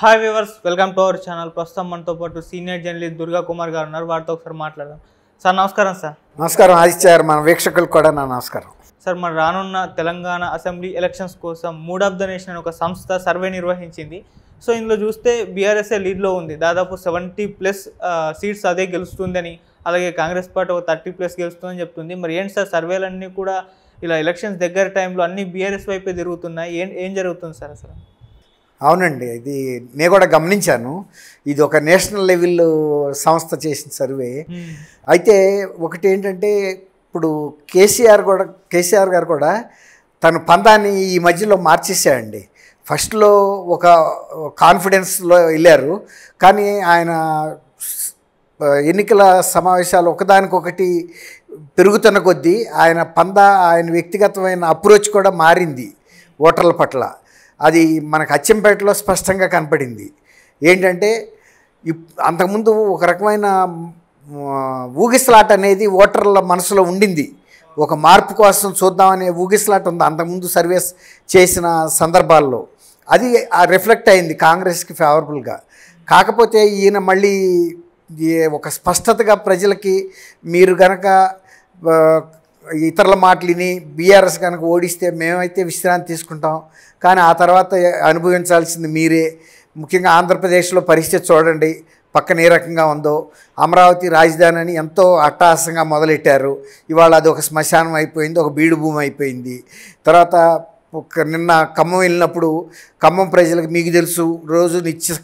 Hi viewers welcome to our channel ప్రస్తుతం మనతో పాటు సీనియర్ జర్నలిస్ట్ దుర్గా కుమార్ గారు ఉన్నారు వారితో ఒకసారి మాట్లాడదాం సార్ నమస్కారం సార్ నమస్కారం ఆదిత్య మన వీక్షకులు కూడా నా నమస్కారం సార్ మన రానున్న తెలంగాణ అసెంబ్లీ ఎలక్షన్స్ కోసం మూడ్ ఆఫ్ ద నేషన్ ఒక సంస్థ సర్వే నిర్వహించింది సో ఇందులో చూస్తే బీఆర్ఎస్ఏ లీడ్లో ఉంది దాదాపు సెవెంటీ ప్లస్ సీట్స్ అదే గెలుస్తుందని అలాగే కాంగ్రెస్ పార్టీ ఒక థర్టీ ప్లస్ గెలుస్తుందని చెప్తుంది మరి ఏంటి సార్ సర్వేలన్నీ కూడా ఇలా ఎలక్షన్స్ దగ్గర టైంలో అన్ని బీఆర్ఎస్ వైపే తిరుగుతున్నాయి ఏం ఏం జరుగుతుంది సార్ అసలు అవునండి ఇది నేను కూడా గమనించాను ఇది ఒక నేషనల్ లెవెల్ సంస్థ చేసిన సర్వే hmm. అయితే ఒకటి ఏంటంటే ఇప్పుడు కేసీఆర్ కూడా కేసీఆర్ గారు కూడా తన పందాన్ని ఈ మధ్యలో మార్చేసాడండి ఫస్ట్లో ఒక కాన్ఫిడెన్స్లో వెళ్ళారు కానీ ఆయన ఎన్నికల సమావేశాలు ఒకదానికొకటి పెరుగుతున్న కొద్దీ ఆయన పంద ఆయన వ్యక్తిగతమైన అప్రోచ్ కూడా మారింది ఓటర్ల పట్ల అది మనకు అచ్చంపేటలో స్పష్టంగా కనపడింది ఏంటంటే అంతకుముందు ఒక రకమైన ఊగిసలాట అనేది ఓటర్ల మనసులో ఉండింది ఒక మార్పు కోసం చూద్దామనే ఊగిసలాట ఉంది అంతకుముందు సర్వీస్ చేసిన సందర్భాల్లో అది రిఫ్లెక్ట్ అయింది కాంగ్రెస్కి ఫేవరబుల్గా కాకపోతే ఈయన మళ్ళీ ఒక స్పష్టతగా ప్రజలకి మీరు గనక ఇతరుల విని బీఆర్ఎస్ కనుక ఓడిస్తే మేమైతే విశ్రాంతి తీసుకుంటాం కానీ ఆ తర్వాత అనుభవించాల్సింది మీరే ముఖ్యంగా ఆంధ్రప్రదేశ్లో పరిస్థితి చూడండి పక్కన ఏ రకంగా ఉందో అమరావతి రాజధాని అని ఎంతో అట్టహాసంగా మొదలెట్టారు ఇవాళ అది ఒక శ్మశానం అయిపోయింది ఒక బీడు భూమి అయిపోయింది తర్వాత ఒక నిన్న ఖమ్మం వెళ్ళినప్పుడు ఖమ్మం ప్రజలకు మీకు తెలుసు రోజు నిత్య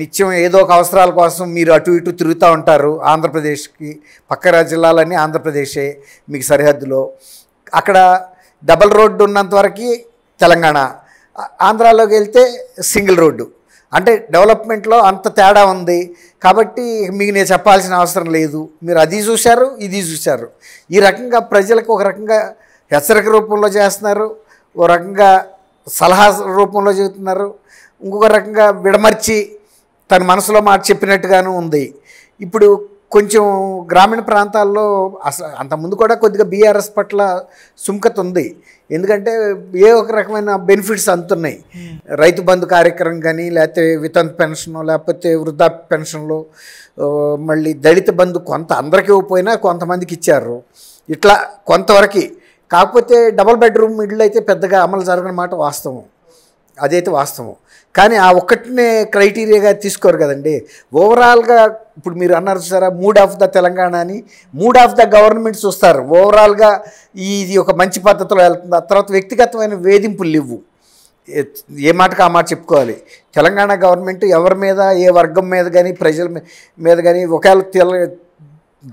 నిత్యం ఏదో ఒక అవసరాల కోసం మీరు అటు ఇటు తిరుగుతూ ఉంటారు ఆంధ్రప్రదేశ్కి పక్క జిల్లాలన్నీ ఆంధ్రప్రదేశే మీకు సరిహద్దులో అక్కడ డబల్ రోడ్డు ఉన్నంత వరకు తెలంగాణ ఆంధ్రాలోకి వెళ్తే సింగిల్ రోడ్డు అంటే డెవలప్మెంట్లో అంత తేడా ఉంది కాబట్టి మీకు నేను చెప్పాల్సిన అవసరం లేదు మీరు అది చూశారు ఇది చూశారు ఈ రకంగా ప్రజలకు ఒక రకంగా హెచ్చరిక రూపంలో చేస్తున్నారు ఓ రకంగా సలహా రూపంలో చెబుతున్నారు ఇంకొక రకంగా విడమర్చి తన మనసులో మాట చెప్పినట్టుగాను ఉంది ఇప్పుడు కొంచెం గ్రామీణ ప్రాంతాల్లో అసలు అంతకుముందు కూడా కొద్దిగా బీఆర్ఎస్ పట్ల సుంకత ఉంది ఎందుకంటే ఏ ఒక రకమైన బెనిఫిట్స్ అందుతున్నాయి hmm. రైతు బంధు కార్యక్రమం కానీ లేకపోతే వితంత్ పెన్షన్ లేకపోతే వృద్ధాప్య పెన్షన్లు మళ్ళీ దళిత బంధు కొంత అందరికీ పోయినా కొంతమందికి ఇచ్చారు ఇట్లా కొంతవరకు కాకపోతే డబల్ బెడ్రూమ్ ఇళ్ళు అయితే పెద్దగా అమలు జరగని మాట వాస్తవం అదైతే వాస్తవం కానీ ఆ ఒక్కటినే క్రైటీరియాగా తీసుకోరు కదండి ఓవరాల్గా ఇప్పుడు మీరు అన్నారు సారా మూడ్ ఆఫ్ ద తెలంగాణ అని మూడ్ ఆఫ్ ద గవర్నమెంట్ చూస్తారు ఓవరాల్గా ఇది ఒక మంచి పద్ధతిలో వెళ్తుంది ఆ తర్వాత వ్యక్తిగతమైన వేధింపులు లేవు ఏ మాటకు ఆ మాట చెప్పుకోవాలి తెలంగాణ గవర్నమెంట్ ఎవరి మీద ఏ వర్గం మీద కానీ ప్రజల మీద కానీ ఒకవేళ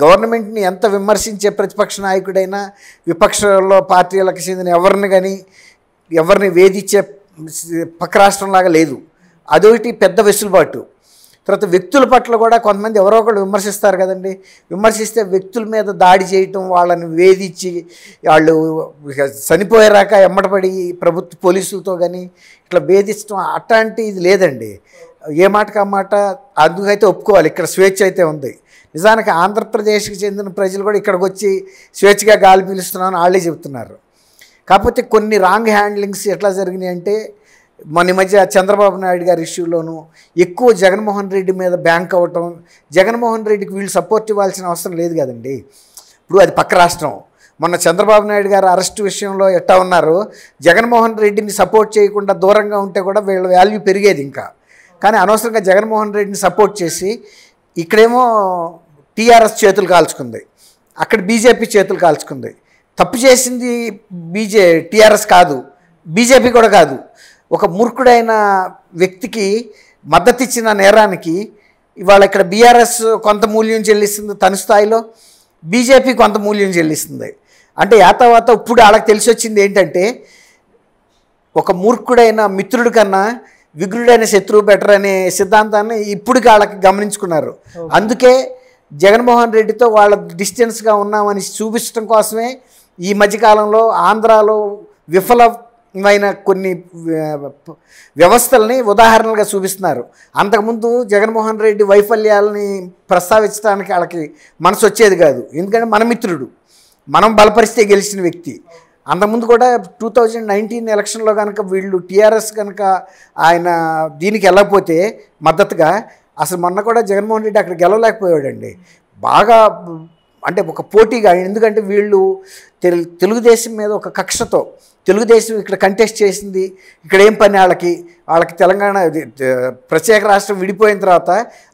గవర్నమెంట్ని ఎంత విమర్శించే ప్రతిపక్ష నాయకుడైనా విపక్షంలో పార్టీలకు చెందిన ఎవరిని కానీ ఎవరిని వేధించే పక్క రాష్ట్రంలాగా లేదు అదొకటి పెద్ద వెసులుబాటు తర్వాత వ్యక్తుల పట్ల కూడా కొంతమంది ఎవరో ఒకళ్ళు విమర్శిస్తారు కదండి విమర్శిస్తే వ్యక్తుల మీద దాడి చేయటం వాళ్ళని వేధించి వాళ్ళు చనిపోయేరాక ఎమ్మటపడి ప్రభుత్వ పోలీసులతో కానీ ఇట్లా వేధించడం అట్లాంటి ఇది లేదండి ఏ మాటకు ఆ మాట అందుకైతే ఒప్పుకోవాలి ఇక్కడ స్వేచ్ఛ అయితే ఉంది నిజానికి ఆంధ్రప్రదేశ్కి చెందిన ప్రజలు కూడా ఇక్కడికి వచ్చి స్వేచ్ఛగా గాలి పీలుస్తున్నామని వాళ్ళే చెప్తున్నారు కాకపోతే కొన్ని రాంగ్ హ్యాండ్లింగ్స్ ఎట్లా జరిగినాయి అంటే మన మధ్య చంద్రబాబు నాయుడు గారి ఇష్యూలోనూ ఎక్కువ జగన్మోహన్ రెడ్డి మీద బ్యాంక్ అవ్వటం జగన్మోహన్ రెడ్డికి వీళ్ళు సపోర్ట్ ఇవ్వాల్సిన అవసరం లేదు కదండి ఇప్పుడు అది పక్క రాష్ట్రం మొన్న చంద్రబాబు నాయుడు గారు అరెస్ట్ విషయంలో ఎట్టా ఉన్నారు జగన్మోహన్ రెడ్డిని సపోర్ట్ చేయకుండా దూరంగా ఉంటే కూడా వీళ్ళ వాల్యూ పెరిగేది ఇంకా కానీ అనవసరంగా జగన్మోహన్ రెడ్డిని సపోర్ట్ చేసి ఇక్కడేమో టీఆర్ఎస్ చేతులు కాల్చుకుంది అక్కడ బీజేపీ చేతులు కాల్చుకుంది తప్పు చేసింది బీజే టీఆర్ఎస్ కాదు బీజేపీ కూడా కాదు ఒక మూర్ఖుడైన వ్యక్తికి మద్దతు ఇచ్చిన నేరానికి ఇవాళ ఇక్కడ బీఆర్ఎస్ కొంత మూల్యం చెల్లిస్తుంది తన స్థాయిలో బీజేపీ కొంత మూల్యం చెల్లిస్తుంది అంటే యాతవాత ఇప్పుడు వాళ్ళకి తెలిసి వచ్చింది ఏంటంటే ఒక మూర్ఖుడైన మిత్రుడు కన్నా విగ్రుడైన శత్రువు బెటర్ అనే సిద్ధాంతాన్ని ఇప్పుడు వాళ్ళకి గమనించుకున్నారు అందుకే జగన్మోహన్ రెడ్డితో వాళ్ళ డిస్టెన్స్గా ఉన్నామని చూపించడం కోసమే ఈ మధ్యకాలంలో ఆంధ్రాలో విఫలమైన కొన్ని వ్యవస్థల్ని ఉదాహరణలుగా చూపిస్తున్నారు అంతకుముందు జగన్మోహన్ రెడ్డి వైఫల్యాలని ప్రస్తావించడానికి వాళ్ళకి మనసు వచ్చేది కాదు ఎందుకంటే మన మిత్రుడు మనం బలపరిస్తే గెలిచిన వ్యక్తి అంతకుముందు కూడా టూ థౌజండ్ నైన్టీన్ ఎలక్షన్లో కనుక వీళ్ళు టీఆర్ఎస్ కనుక ఆయన దీనికి వెళ్ళకపోతే మద్దతుగా అసలు మొన్న కూడా జగన్మోహన్ రెడ్డి అక్కడ గెలవలేకపోయాడండి బాగా అంటే ఒక పోటీగా ఎందుకంటే వీళ్ళు తెలు తెలుగుదేశం మీద ఒక కక్షతో తెలుగుదేశం ఇక్కడ కంటెస్ట్ చేసింది ఇక్కడ ఏం పని వాళ్ళకి వాళ్ళకి తెలంగాణ ప్రత్యేక రాష్ట్రం విడిపోయిన తర్వాత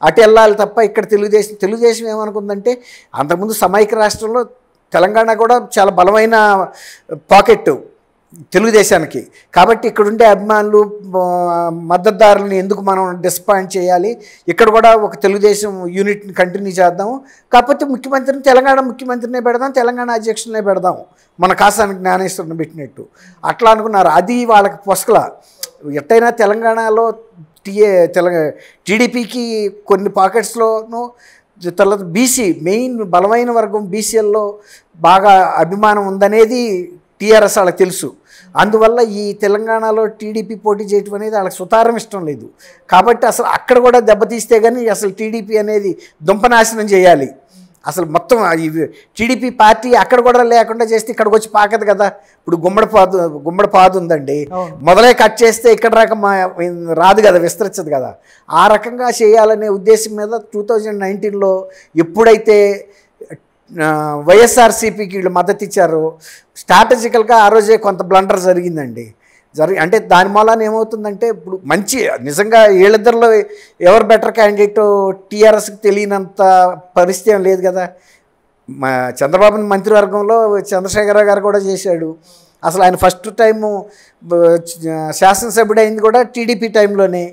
అటు వెళ్ళాలి తప్ప ఇక్కడ తెలుగుదేశం తెలుగుదేశం ఏమనుకుందంటే అంతకుముందు సమైక్య రాష్ట్రంలో తెలంగాణ కూడా చాలా బలమైన పాకెట్టు తెలుగుదేశానికి కాబట్టి ఇక్కడ ఉండే అభిమానులు మద్దతుదారులను ఎందుకు మనం డిసప్పాయింట్ చేయాలి ఇక్కడ కూడా ఒక తెలుగుదేశం యూనిట్ని కంటిన్యూ చేద్దాము కాకపోతే ముఖ్యమంత్రిని తెలంగాణ ముఖ్యమంత్రినే పెడదాం తెలంగాణ అధ్యక్షులనే పెడదాం మన కాసానికి జ్ఞానేశ్వరుని పెట్టినట్టు అట్లా అనుకున్నారు అది వాళ్ళకి పొసకల ఎట్టయినా తెలంగాణలో టీఏ తెలంగాణ టీడీపీకి కొన్ని పాకెట్స్లోనూ తర్వాత బీసీ మెయిన్ బలమైన వర్గం బీసీఎల్లో బాగా అభిమానం ఉందనేది టీఆర్ఎస్ వాళ్ళకి తెలుసు అందువల్ల ఈ తెలంగాణలో టీడీపీ పోటీ చేయటం అనేది వాళ్ళకి సుతారం ఇష్టం లేదు కాబట్టి అసలు అక్కడ కూడా దెబ్బతీస్తే కానీ అసలు టీడీపీ అనేది దుంపనాశనం చేయాలి అసలు మొత్తం టీడీపీ పార్టీ అక్కడ కూడా లేకుండా చేస్తే ఇక్కడికి వచ్చి పాకదు కదా ఇప్పుడు గుమ్మడి పాదు గుమ్మడి పాదు ఉందండి మొదలే కట్ చేస్తే ఇక్కడ రాక రాదు కదా విస్తరించదు కదా ఆ రకంగా చేయాలనే ఉద్దేశం మీద టూ థౌజండ్ నైన్టీన్లో ఎప్పుడైతే వైఎస్ఆర్సీపీకి వీళ్ళు మద్దతు ఇచ్చారు స్ట్రాటజికల్గా ఆ రోజే కొంత బ్లండర్ జరిగిందండి జరిగి అంటే దాని మూలాన ఏమవుతుందంటే ఇప్పుడు మంచి నిజంగా వీళ్ళిద్దరిలో ఎవరు బెటర్ క్యాండిడేట్ టీఆర్ఎస్కి తెలియనంత పరిస్థితి ఏం లేదు కదా మా చంద్రబాబుని మంత్రివర్గంలో చంద్రశేఖర గారు కూడా చేశాడు అసలు ఆయన ఫస్ట్ టైము శాసనసభ్యుడు అయింది కూడా టీడీపీ టైంలోనే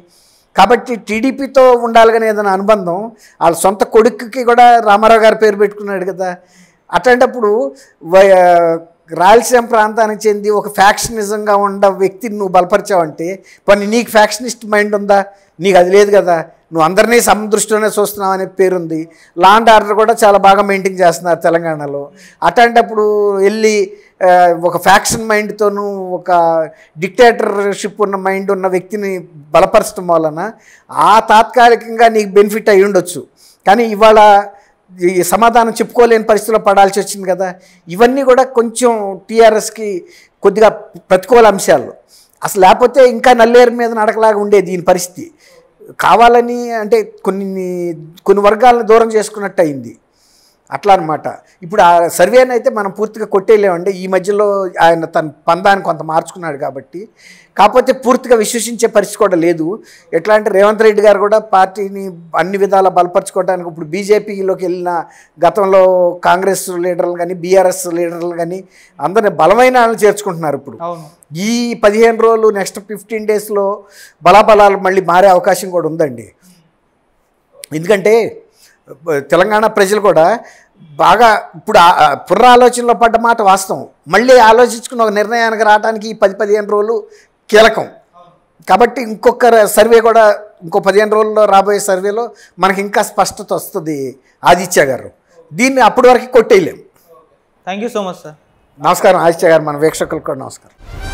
కాబట్టి టీడీపీతో ఉండాలి ఏదైనా అనుబంధం వాళ్ళ సొంత కొడుకుకి కూడా రామారావు గారు పేరు పెట్టుకున్నాడు కదా అట్లాంటప్పుడు రాయలసీమ ప్రాంతానికి చెంది ఒక ఫ్యాక్షనిజంగా ఉన్న వ్యక్తిని నువ్వు బలపరిచావంటే పని నీకు ఫ్యాక్షనిస్ట్ మైండ్ ఉందా నీకు అది లేదు కదా నువ్వు అందరినీ సమదృష్టిలోనే చూస్తున్నావు అనే పేరుంది లాండ్ ఆర్డర్ కూడా చాలా బాగా మెయింటైన్ చేస్తున్నారు తెలంగాణలో అట్లాంటప్పుడు వెళ్ళి ఒక ఫ్యాక్షన్ మైండ్తోనూ ఒక డిక్టేటర్షిప్ ఉన్న మైండ్ ఉన్న వ్యక్తిని బలపరచడం వలన ఆ తాత్కాలికంగా నీకు బెనిఫిట్ అయి ఉండొచ్చు కానీ ఇవాళ సమాధానం చెప్పుకోలేని పరిస్థితిలో పడాల్సి వచ్చింది కదా ఇవన్నీ కూడా కొంచెం టీఆర్ఎస్కి కొద్దిగా ప్రతికూల అంశాలు అసలు లేకపోతే ఇంకా నల్లేరు మీద నడకలాగా ఉండేది దీని పరిస్థితి కావాలని అంటే కొన్ని కొన్ని వర్గాలను దూరం చేసుకున్నట్టు అయింది అట్లా అనమాట ఇప్పుడు ఆ సర్వేని అయితే మనం పూర్తిగా కొట్టేయలేమండి ఈ మధ్యలో ఆయన తన పందాన్ని కొంత మార్చుకున్నాడు కాబట్టి కాకపోతే పూర్తిగా విశ్వసించే పరిస్థితి కూడా లేదు ఎట్లా అంటే రేవంత్ రెడ్డి గారు కూడా పార్టీని అన్ని విధాలా బలపరచుకోవడానికి ఇప్పుడు బీజేపీలోకి వెళ్ళిన గతంలో కాంగ్రెస్ లీడర్లు కానీ బీఆర్ఎస్ లీడర్లు కానీ అందరిని బలమైన వాళ్ళని చేర్చుకుంటున్నారు ఇప్పుడు ఈ పదిహేను రోజులు నెక్స్ట్ ఫిఫ్టీన్ డేస్లో బలాబలాలు మళ్ళీ మారే అవకాశం కూడా ఉందండి ఎందుకంటే తెలంగాణ ప్రజలు కూడా బాగా ఇప్పుడు ఆలోచనలో పడ్డ మాట వాస్తవం మళ్ళీ ఆలోచించుకున్న ఒక నిర్ణయానికి రావడానికి ఈ పది పదిహేను రోజులు కీలకం కాబట్టి ఇంకొక సర్వే కూడా ఇంకో పదిహేను రోజుల్లో రాబోయే సర్వేలో మనకి ఇంకా స్పష్టత వస్తుంది ఆదిత్య గారు దీన్ని అప్పటి వరకు కొట్టేయలేము thank you so much sir నమస్కారం ఆదిత్య గారు మన వీక్షకులకు కూడా నమస్కారం